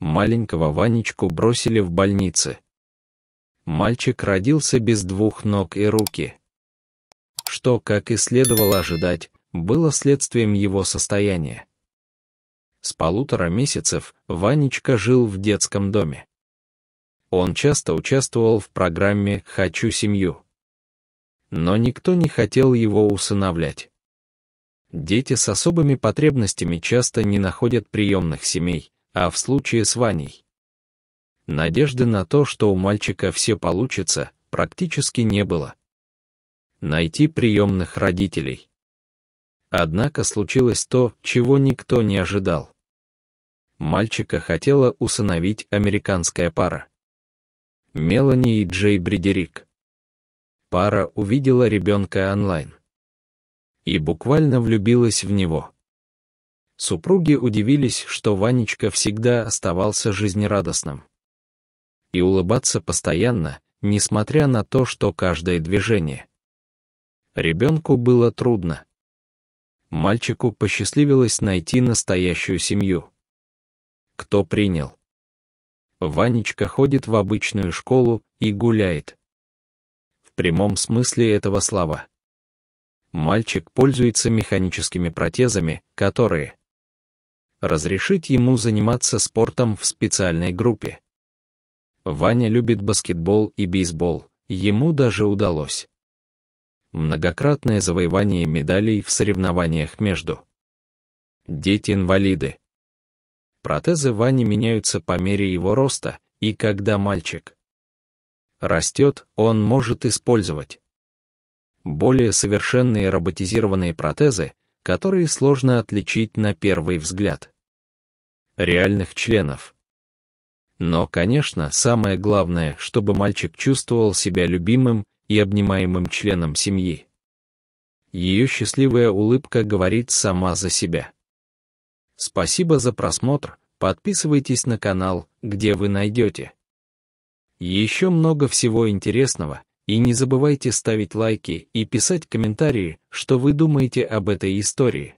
маленького Ванечку бросили в больнице. Мальчик родился без двух ног и руки. Что, как и следовало ожидать, было следствием его состояния. С полутора месяцев Ванечка жил в детском доме. Он часто участвовал в программе «Хочу семью». Но никто не хотел его усыновлять. Дети с особыми потребностями часто не находят приемных семей, а в случае с Ваней. Надежды на то, что у мальчика все получится, практически не было. Найти приемных родителей. Однако случилось то, чего никто не ожидал. Мальчика хотела усыновить американская пара. Мелани и Джей Бредерик. Пара увидела ребенка онлайн. И буквально влюбилась в него. Супруги удивились, что Ванечка всегда оставался жизнерадостным. И улыбаться постоянно, несмотря на то, что каждое движение. Ребенку было трудно. Мальчику посчастливилось найти настоящую семью. Кто принял? Ванечка ходит в обычную школу и гуляет. В прямом смысле этого слова. Мальчик пользуется механическими протезами, которые разрешить ему заниматься спортом в специальной группе. Ваня любит баскетбол и бейсбол, ему даже удалось. Многократное завоевание медалей в соревнованиях между. Дети-инвалиды. Протезы Вани меняются по мере его роста, и когда мальчик растет, он может использовать более совершенные роботизированные протезы, которые сложно отличить на первый взгляд. Реальных членов. Но, конечно, самое главное, чтобы мальчик чувствовал себя любимым и обнимаемым членом семьи. Ее счастливая улыбка говорит сама за себя. Спасибо за просмотр, подписывайтесь на канал, где вы найдете еще много всего интересного, и не забывайте ставить лайки и писать комментарии, что вы думаете об этой истории.